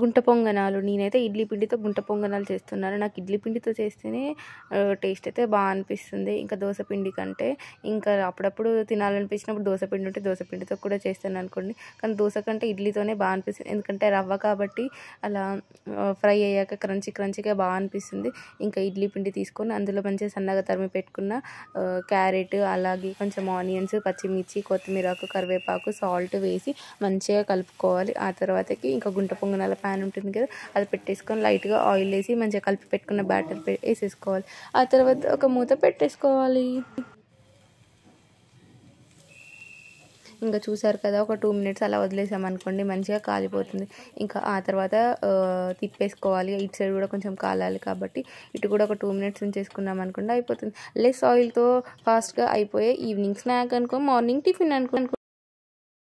గుంట పొంగనాలు నేనైతే ఇడ్లీ పిండితో గుంట పొంగనాలు చేస్తున్నాను నాకు ఇడ్లీ పిండితో చేస్తేనే టేస్ట్ అయితే బాగా అనిపిస్తుంది ఇంకా దోశ పిండి కంటే ఇంకా అప్పుడప్పుడు తినాలనిపించినప్పుడు దోశ పిండి ఉంటే దోశ పిండితో కూడా చేస్తాను అనుకోండి కానీ దోశ కంటే ఇడ్లీతోనే బాగా అనిపిస్తుంది ఎందుకంటే రవ్వ కాబట్టి అలా ఫ్రై అయ్యాక క్రంచి క్రంచిగా బాగా అనిపిస్తుంది ఇంకా ఇడ్లీ పిండి తీసుకొని అందులో మంచిగా సన్నగా తరిమి పెట్టుకున్న క్యారెట్ అలాగే కొంచెం ఆనియన్స్ పచ్చిమిర్చి కొత్తిమీర ఆకు కరివేపాకు సాల్ట్ వేసి మంచిగా కలుపుకోవాలి ఆ తర్వాతకి ఇంకా గుంట పొంగనాల ప్యాన్ ఉంటుంది కదా అది పెట్టేసుకొని లైట్గా ఆయిల్ వేసి మంచిగా కలిపి పెట్టుకున్న బ్యాటర్ వేసేసుకోవాలి ఆ తర్వాత ఒక మూత పెట్టేసుకోవాలి ఇంకా చూసారు కదా ఒక టూ మినిట్స్ అలా వదిలేసామనుకోండి మంచిగా కాలిపోతుంది ఇంకా ఆ తర్వాత తిప్పేసుకోవాలి ఇటు సైడ్ కూడా కొంచెం కాలాలి కాబట్టి ఇటు కూడా ఒక టూ మినిట్స్ ఉంచేసుకున్నాం అనుకోండి అయిపోతుంది లెస్ ఆయిల్తో ఫాస్ట్గా అయిపోయే ఈవినింగ్ స్నాక్ అనుకో మార్నింగ్ టిఫిన్ అనుకో